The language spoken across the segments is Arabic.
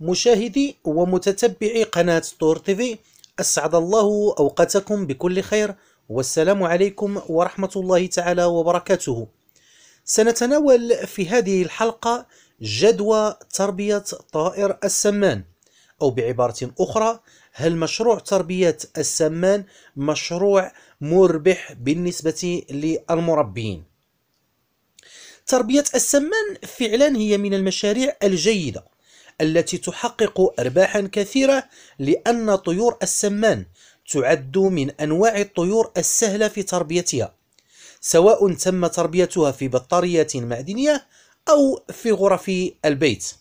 مشاهدي ومتتبعي قناة طور تيفي أسعد الله أوقاتكم بكل خير والسلام عليكم ورحمة الله تعالى وبركاته سنتناول في هذه الحلقة جدوى تربية طائر السمان أو بعبارة أخرى هل مشروع تربية السمان مشروع مربح بالنسبة للمربين؟ تربية السمان فعلا هي من المشاريع الجيدة التي تحقق أرباحا كثيرة لأن طيور السمان تعد من أنواع الطيور السهلة في تربيتها سواء تم تربيتها في بطارية معدنية أو في غرف البيت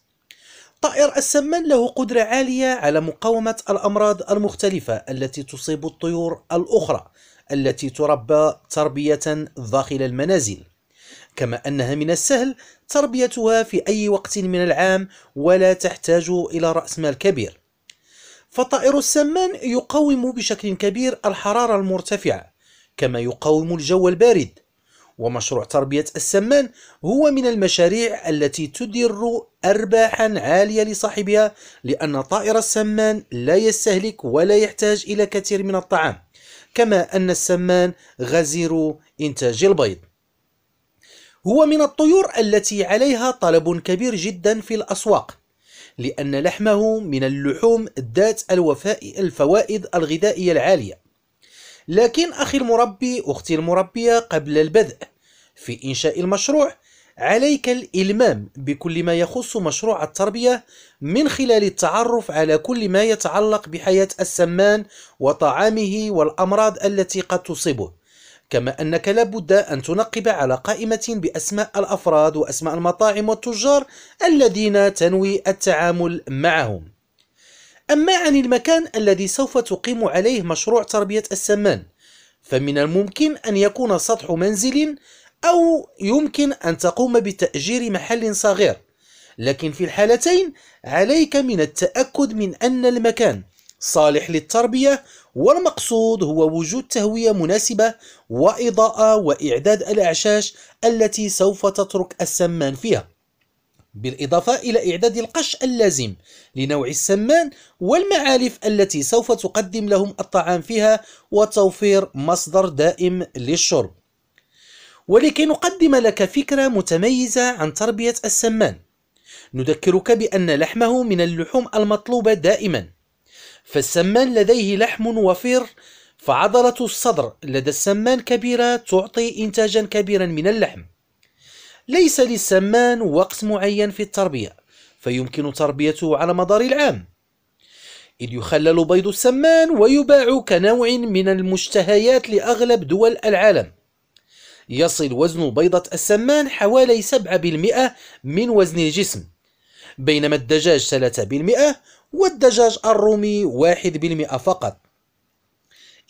طائر السمان له قدرة عالية على مقاومة الأمراض المختلفة التي تصيب الطيور الأخرى التي تربى تربية داخل المنازل كما أنها من السهل تربيتها في أي وقت من العام ولا تحتاج إلى رأس مال كبير فطائر السمان يقاوم بشكل كبير الحرارة المرتفعة كما يقاوم الجو البارد ومشروع تربية السمان هو من المشاريع التي تدر أرباحا عالية لصاحبها لأن طائر السمان لا يستهلك ولا يحتاج إلى كثير من الطعام كما أن السمان غزير إنتاج البيض هو من الطيور التي عليها طلب كبير جدا في الأسواق لأن لحمه من اللحوم ذات الوفاء الفوائد الغذائية العالية لكن أخي المربي أختي المربية قبل البدء في إنشاء المشروع عليك الإلمام بكل ما يخص مشروع التربية من خلال التعرف على كل ما يتعلق بحياة السمان وطعامه والأمراض التي قد تصيبه كما أنك لابد أن تنقب على قائمة بأسماء الأفراد وأسماء المطاعم والتجار الذين تنوي التعامل معهم أما عن المكان الذي سوف تقيم عليه مشروع تربية السمان فمن الممكن أن يكون سطح منزل أو يمكن أن تقوم بتأجير محل صغير لكن في الحالتين عليك من التأكد من أن المكان صالح للتربية والمقصود هو وجود تهوية مناسبة وإضاءة وإعداد الأعشاش التي سوف تترك السمان فيها بالإضافة إلى إعداد القش اللازم لنوع السمان والمعالف التي سوف تقدم لهم الطعام فيها وتوفير مصدر دائم للشرب ولكي نقدم لك فكرة متميزة عن تربية السمان نذكرك بأن لحمه من اللحوم المطلوبة دائماً فالسمان لديه لحم وفير فعضلة الصدر لدى السمان كبيرة تعطي إنتاجا كبيرا من اللحم ليس للسمان وقت معين في التربية فيمكن تربيته على مدار العام إذ يخلل بيض السمان ويباع كنوع من المشتهيات لأغلب دول العالم يصل وزن بيضة السمان حوالي 7% من وزن الجسم بينما الدجاج 3% والدجاج الرومي 1% فقط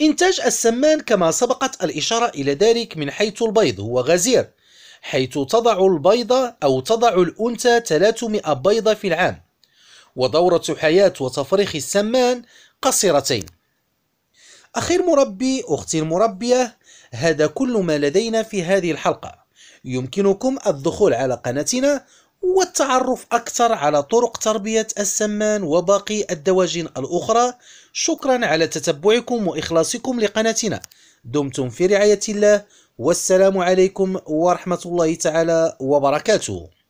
إنتاج السمان كما سبقت الإشارة إلى ذلك من حيث البيض هو غزير حيث تضع البيضة أو تضع الأنثى 300 بيضة في العام ودورة حياة وتفريخ السمان قصيرتين أخي المربي أختي المربية هذا كل ما لدينا في هذه الحلقة يمكنكم الدخول على قناتنا والتعرف أكثر على طرق تربية السمان وباقي الدواجن الأخرى شكرا على تتبعكم وإخلاصكم لقناتنا دمتم في رعاية الله والسلام عليكم ورحمة الله تعالى وبركاته